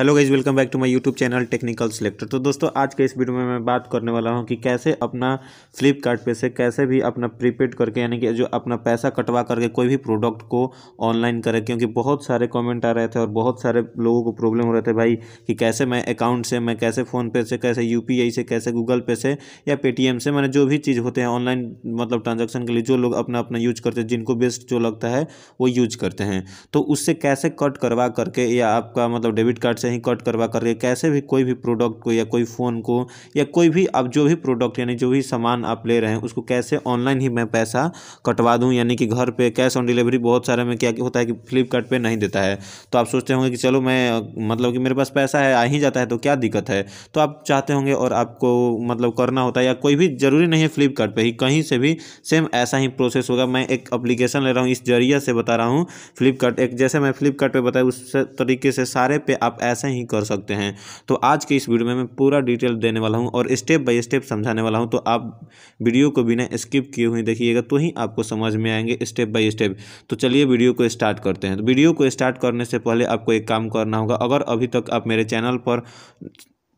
hello guys welcome back to my YouTube channel Technical Selector तो दोस्तों आज के इस वीडियो में मैं बात करने वाला हूं कि कैसे अपना फ्लिपकार्ट से कैसे भी अपना प्रीपेड करके यानी कि जो अपना पैसा कटवा करके कोई भी प्रोडक्ट को ऑनलाइन करें क्योंकि बहुत सारे कमेंट आ रहे थे और बहुत सारे लोगों को प्रॉब्लम हो रहे थे भाई कि कैसे मैं अकाउंट से मैं कैसे फ़ोनपे से कैसे यू से कैसे गूगल पे से या पेटीएम से मैंने जो भी चीज़ होते हैं ऑनलाइन मतलब ट्रांजेक्शन के लिए जो लोग अपना अपना यूज करते हैं जिनको बेस्ट जो लगता है वो यूज करते हैं तो उससे कैसे कट करवा करके या आपका मतलब डेबिट कार्ड से ही कट करवा करके कैसे भी कोई भी प्रोडक्ट को या कोई फ़ोन को या कोई भी आप जो भी प्रोडक्ट यानी जो भी सामान आप ले रहे हैं उसको कैसे ऑनलाइन ही मैं पैसा कटवा दूँ यानी कि घर पर कैश ऑन डिलीवरी बहुत सारे में क्या होता है कि फ्लिपकार्ट नहीं देता है तो आप सोचते होंगे कि चलो मैं मतलब कि मेरे पास पैसा है आ ही जाता है तो क्या दिक्कत है तो आप चाहते होंगे और आपको मतलब करना होता है या कोई भी ज़रूरी नहीं है फ्लिपकार्ट ही कहीं से भी सेम ऐसा ही प्रोसेस होगा मैं एक अप्लीकेशन ले रहा हूँ इस जरिए से बता रहा हूँ फ्लिपकार्ट एक जैसे मैं फ्लिपकार्ट बताया उस तरीके से सारे पे आप ऐसे ही कर सकते हैं तो आज के इस वीडियो में मैं पूरा डिटेल देने वाला हूँ और स्टेप बाय स्टेप समझाने वाला हूँ तो आप वीडियो को बिना स्किप किए हुए देखिएगा तो ही आपको समझ में आएंगे स्टेप बाय स्टेप तो चलिए वीडियो को स्टार्ट करते हैं तो वीडियो को स्टार्ट करने से पहले आपको एक काम करना होगा अगर अभी तक आप मेरे चैनल पर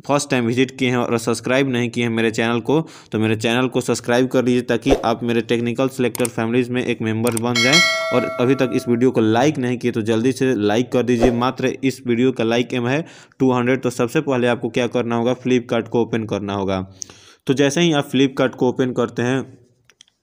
फर्स्ट टाइम विजिट किए हैं और सब्सक्राइब नहीं किए हैं मेरे चैनल को तो मेरे चैनल को सब्सक्राइब कर लीजिए ताकि आप मेरे टेक्निकल सेलेक्टर फैमिलीज में एक मेंबर बन जाएं और अभी तक इस वीडियो को लाइक नहीं किए तो जल्दी से लाइक कर दीजिए मात्र इस वीडियो का लाइक एम है टू तो सबसे पहले आपको क्या करना होगा फ्लिपकार्ट को ओपन करना होगा तो जैसे ही आप फ्लिपकार्ट को ओपन करते हैं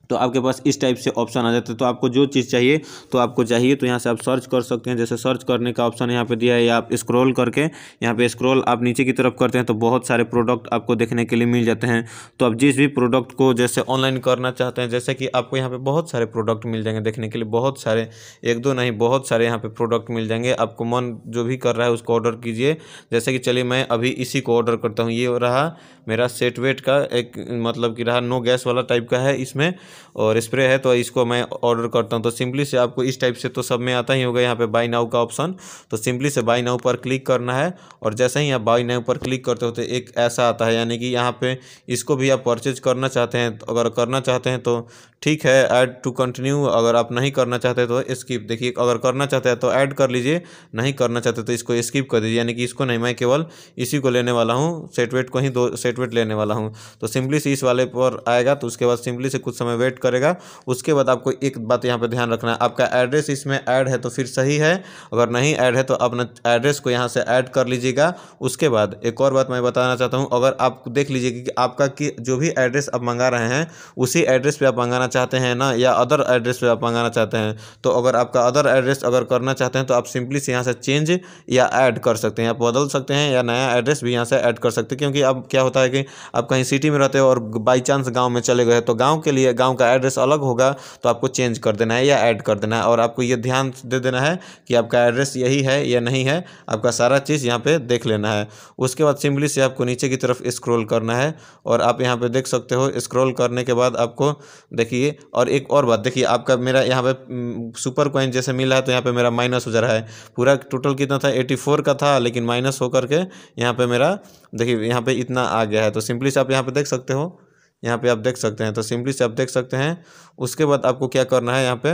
तो आपके पास इस टाइप से ऑप्शन आ जाता है तो आपको जो चीज़ चाहिए तो आपको चाहिए तो यहाँ से आप सर्च कर सकते हैं जैसे सर्च करने का ऑप्शन यहाँ पे दिया है या आप स्क्रॉल करके यहाँ पे स्क्रॉल आप नीचे की तरफ करते हैं तो बहुत सारे प्रोडक्ट आपको देखने के लिए मिल जाते हैं तो आप जिस भी प्रोडक्ट को जैसे ऑनलाइन करना चाहते हैं जैसे कि आपको यहाँ पर बहुत सारे प्रोडक्ट मिल जाएंगे देखने के लिए बहुत सारे एक दो नहीं बहुत सारे यहाँ पर प्रोडक्ट मिल जाएंगे आपको मन जो भी कर रहा है उसको ऑर्डर कीजिए जैसे कि चलिए मैं अभी इसी को ऑर्डर करता हूँ ये रहा मेरा सेट वेट का एक मतलब कि रहा नो गैस वाला टाइप का है इसमें और स्प्रे है तो इसको मैं ऑर्डर करता हूँ तो सिंपली से आपको इस टाइप से तो सब में आता ही होगा यहाँ पे बाई नाउ का ऑप्शन तो सिंपली से बाई नाउ पर क्लिक करना है और जैसे ही आप बाई नाउ पर क्लिक करते हो तो एक ऐसा आता है यानी कि यहाँ पे इसको भी आप परचेज करना चाहते हैं तो अगर करना चाहते हैं तो ठीक है ऐड टू कंटिन्यू अगर आप नहीं करना चाहते तो स्किप देखिए अगर करना चाहते हैं तो ऐड कर लीजिए नहीं करना चाहते तो इसको स्किप कर दीजिए यानी कि इसको नहीं मैं केवल इसी को लेने वाला हूँ सेटवेट को ही दो सेटवेट लेने वाला हूँ तो सिंपली से इस वाले पर आएगा तो उसके बाद सिंपली से कुछ समय वेट वेट करेगा उसके बाद आपको एक बात यहाँ पर ध्यान रखना है आपका एड्रेस इसमें ऐड है तो फिर सही है अगर नहीं ऐड है तो अपना एड्रेस को यहाँ से ऐड कर लीजिएगा उसके बाद एक और बात मैं बताना चाहता हूँ अगर आप देख लीजिएगा कि आपका कि जो भी एड्रेस आप मंगा रहे हैं उसी एड्रेस पर आप मंगाना चाहते हैं ना या अदर एड्रेस पर आप मंगाना चाहते हैं तो अगर आपका अदर एड्रेस अगर करना चाहते हैं तो आप सिंपली से यहाँ से चेंज या ऐड कर सकते हैं आप बदल सकते हैं या नया एड्रेस भी यहाँ से ऐड कर सकते हैं क्योंकि अब क्या होता है कि आप कहीं सिटी में रहते हो और बाई चांस गाँव में चले गए तो गाँव के लिए गाँव आपका एड्रेस अलग होगा तो आपको चेंज कर देना है या ऐड कर देना है और आपको ये ध्यान दे देना है कि आपका एड्रेस यही है या नहीं है आपका सारा चीज़ यहाँ पर देख लेना है उसके बाद सिम्पली से आपको नीचे की तरफ स्क्रोल करना है और आप यहाँ पर देख सकते हो स्क्रोल करने के बाद आपको देखिए और एक और बात देखिए आपका मेरा यहाँ पर सुपर कॉइन जैसे मिला है तो यहाँ पर मेरा माइनस हो जा रहा है पूरा टोटल कितना था एटी का था लेकिन माइनस होकर के यहाँ पे मेरा देखिए यहाँ पे इतना आ गया है तो सिंपली से आप यहाँ पे देख सकते हो यहाँ पे आप देख सकते हैं तो सिंपली से आप देख सकते हैं उसके बाद आपको क्या करना है यहाँ पे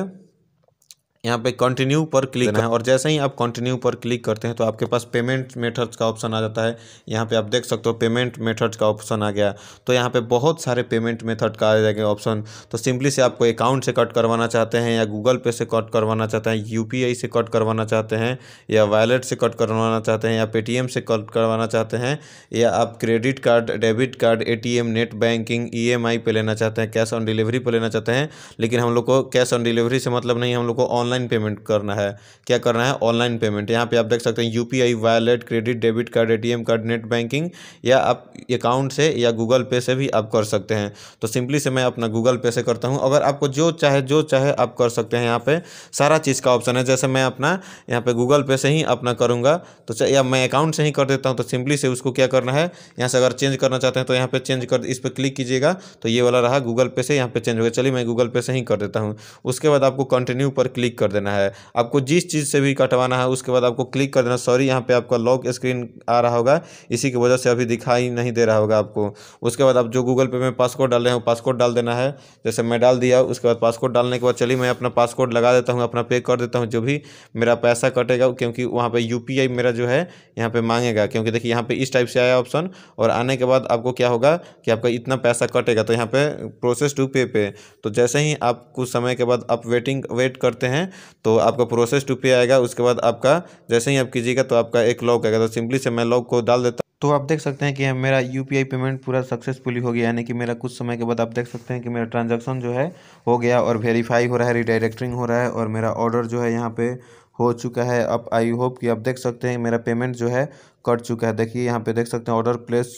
यहाँ पे कंटिन्यू पर क्लिक करना है और जैसे ही आप कंटिन्यू पर क्लिक करते हैं तो आपके पास पेमेंट मेथड्स का ऑप्शन आ जाता है यहाँ पे आप देख सकते हो पेमेंट मेथड्स का ऑप्शन आ गया तो यहाँ पे बहुत सारे पेमेंट मेथड का आ जाएगा ऑप्शन तो सिंपली से आपको अकाउंट से कट करवाना चाहते हैं या गूगल पे से कट करवाना चाहते हैं यू से कट करवाना चाहते हैं या वैलेट से कट करवाना चाहते हैं या पेटीएम से कट करवाना चाहते हैं या आप क्रेडिट कार्ड डेबिट कार्ड ए नेट बैंकिंग ई पे लेना चाहते हैं कैश ऑन डिलीवरी पर लेना चाहते हैं लेकिन हम लोग को कैश ऑन डिलीवरी से मतलब नहीं हम लोग को ऑनलाइन ऑनलाइन पेमेंट करना है क्या करना है ऑनलाइन पेमेंट यहाँ पे आप देख सकते हैं U P I wallet credit debit card A T M card net banking या आप अकाउंट से या गूगल पे से भी आप कर सकते हैं तो सिंपली से मैं अपना गूगल पे से करता हूँ अगर आपको जो चाहे जो चाहे आप कर सकते हैं यहाँ पर सारा चीज़ का ऑप्शन है जैसे मैं अपना यहाँ पर गूगल पे से ही अपना करूँगा तो या मैं अकाउंट से ही कर देता हूँ तो सिंपली से उसको क्या करना है यहाँ से अगर चेंज करना चाहते हैं तो यहाँ पर चेंज कर इस पर क्लिक कीजिएगा तो ये वाला रहा गूगल पे से यहाँ पर चेंज हो गया चलिए मैं गूगल पे से ही कर देता हूँ उसके बाद आपको कंटिन्यू पर क्लिक कर कर देना है आपको जिस चीज़ से भी कटवाना है उसके बाद आपको क्लिक कर देना सॉरी यहाँ पे आपका लॉक स्क्रीन आ रहा होगा इसी की वजह से अभी दिखाई नहीं दे रहा होगा आपको उसके बाद आप जो गूगल पे में पासकोड डाल रहे हैं वो पासकोड डाल देना है जैसे मैं डाल दिया उसके बाद पासकोड डालने के बाद चलिए मैं अपना पासकोड लगा देता हूँ अपना पे कर देता हूँ जो भी मेरा पैसा कटेगा क्योंकि वहाँ पर यू मेरा जो है यहाँ पर मांगेगा क्योंकि देखिए यहाँ पर इस टाइप से आया ऑप्शन और आने के बाद आपको क्या होगा कि आपका इतना पैसा कटेगा तो यहाँ पर प्रोसेस टू पे पे तो जैसे ही आप कुछ समय के बाद आप वेटिंग वेट करते हैं तो आपका प्रोसेस टू पे आएगा उसके बाद आपका जैसे ही आप कीजिएगा तो आपका एक लॉक आएगा तो सिंपली से मैं लॉक को डाल देता तो आप देख सकते हैं कि मेरा यू पेमेंट पूरा सक्सेसफुली हो गया यानी कि मेरा कुछ समय के बाद आप देख सकते हैं कि मेरा ट्रांजैक्शन जो है हो गया और वेरीफाई हो रहा है रिडायरेक्टिंग हो रहा है और मेरा ऑर्डर जो है यहाँ पे हो चुका है अब आई होप कि आप देख सकते हैं मेरा पेमेंट जो है कट चुका है देखिए यहाँ पे देख सकते हैं order place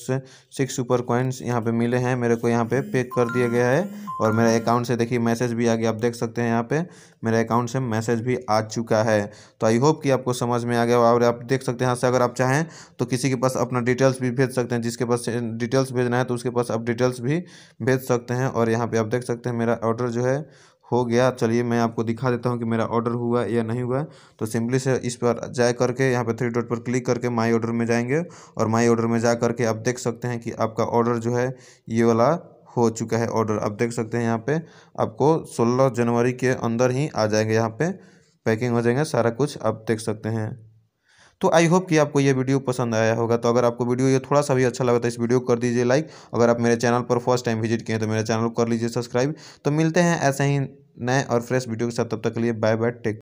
six super coins यहाँ पे मिले हैं मेरे को यहाँ पे पे कर दिया गया है और मेरा अकाउंट से देखिए मैसेज भी आ गया आप देख सकते हैं यहाँ पे मेरे अकाउंट से मैसेज भी आ चुका है तो आई होप कि आपको समझ में आ गया और आप देख सकते हैं यहाँ से अगर आप चाहें तो किसी के पास अपना डिटेल्स भी भेज सकते हैं जिसके पास डिटेल्स भेजना है तो उसके पास आप डिटेल्स भी भेज सकते हैं और यहाँ पर आप देख सकते हैं मेरा ऑर्डर जो है हो गया चलिए मैं आपको दिखा देता हूँ कि मेरा ऑर्डर हुआ या नहीं हुआ तो सिंपली से इस पर जा करके यहाँ पे थ्री डॉट पर क्लिक करके माई ऑर्डर में जाएंगे और माई ऑर्डर में जा करके आप देख सकते हैं कि आपका ऑर्डर जो है ये वाला हो चुका है ऑर्डर आप देख सकते हैं यहाँ पे आपको 16 जनवरी के अंदर ही आ जाएंगे यहाँ पे पैकिंग हो जाएंगे सारा कुछ आप देख सकते हैं तो आई होप कि आपको यह वीडियो पसंद आया होगा तो अगर आपको वीडियो ये थोड़ा सा भी अच्छा लगा तो इस वीडियो को कर दीजिए लाइक अगर आप मेरे चैनल पर फर्स्ट टाइम विजिट किए तो मेरे चैनल को कर लीजिए सब्सक्राइब तो मिलते हैं ऐसे ही नए और फ्रेश वीडियो के साथ तब तक के लिए बाय बाय टेक